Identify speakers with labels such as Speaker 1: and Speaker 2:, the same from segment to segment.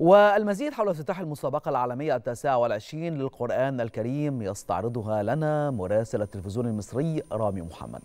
Speaker 1: والمزيد حول افتتاح المسابقة العالمية التاسعة والعشرين للقرآن الكريم يستعرضها لنا مراسل التلفزيون المصري رامي محمد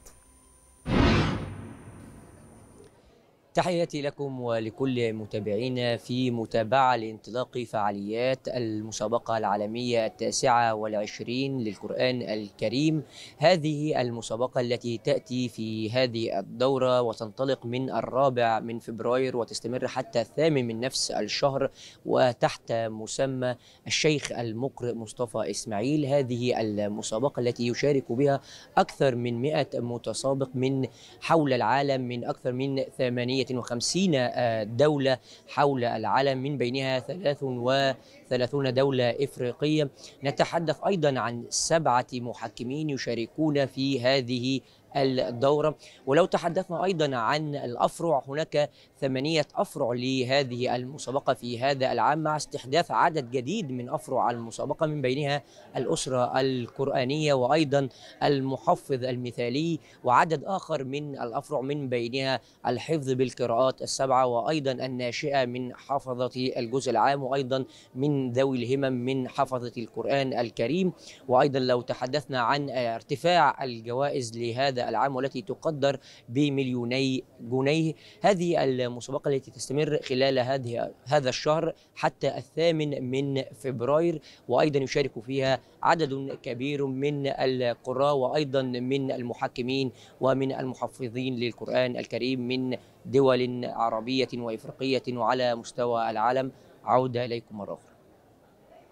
Speaker 2: تحياتي لكم ولكل متابعينا في متابعة لانطلاق فعاليات المسابقة العالمية التاسعة والعشرين للقرآن الكريم هذه المسابقة التي تأتي في هذه الدورة وتنطلق من الرابع من فبراير وتستمر حتى الثامن من نفس الشهر وتحت مسمى الشيخ المقرئ مصطفى إسماعيل هذه المسابقة التي يشارك بها أكثر من 100 متسابق من حول العالم من أكثر من ثمانية 150 آه، دولة حول العالم من بينها 33 دولة إفريقية نتحدث أيضا عن سبعة محكمين يشاركون في هذه الدورة ولو تحدثنا أيضا عن الأفرع هناك ثمانية أفرع لهذه المسابقة في هذا العام مع استحداث عدد جديد من أفرع المسابقة من بينها الأسرة القرآنية وأيضا المحفظ المثالي وعدد آخر من الأفرع من بينها الحفظ بالقراءات السبعة وأيضا الناشئة من حفظة الجزء العام وأيضا من ذوي الهمم من حفظة القرآن الكريم وأيضا لو تحدثنا عن ارتفاع الجوائز لهذا العام والتي تقدر بمليوني جنيه هذه المسابقة التي تستمر خلال هذه هذا الشهر حتى الثامن من فبراير وأيضا يشارك فيها عدد كبير من القراء وأيضا من المحكمين ومن المحفظين للقرآن الكريم من دول عربية وإفريقية وعلى مستوى العالم عودة إليكم مرة أخرى